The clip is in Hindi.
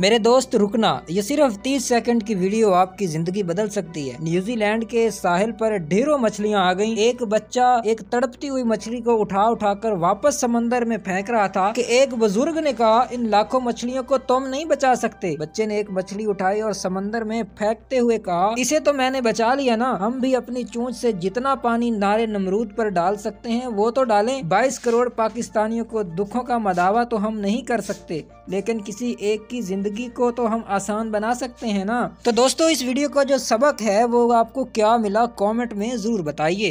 मेरे दोस्त रुकना ये सिर्फ 30 सेकंड की वीडियो आपकी जिंदगी बदल सकती है न्यूजीलैंड के साहिल पर ढेरों मछलियां आ गईं। एक बच्चा एक तड़पती हुई मछली को उठा उठाकर वापस समंदर में फेंक रहा था कि एक बुजुर्ग ने कहा इन लाखों मछलियों को तुम नहीं बचा सकते बच्चे ने एक मछली उठाई और समंदर में फेंकते हुए कहा इसे तो मैंने बचा लिया ना हम भी अपनी चूंच से जितना पानी नारे नमरूद पर डाल सकते हैं वो तो डालें बाईस करोड़ पाकिस्तानियों को दुखों का मदावा तो हम नहीं कर सकते लेकिन किसी एक की ज़िंदगी को तो हम आसान बना सकते हैं ना तो दोस्तों इस वीडियो का जो सबक है वो आपको क्या मिला कमेंट में ज़रूर बताइए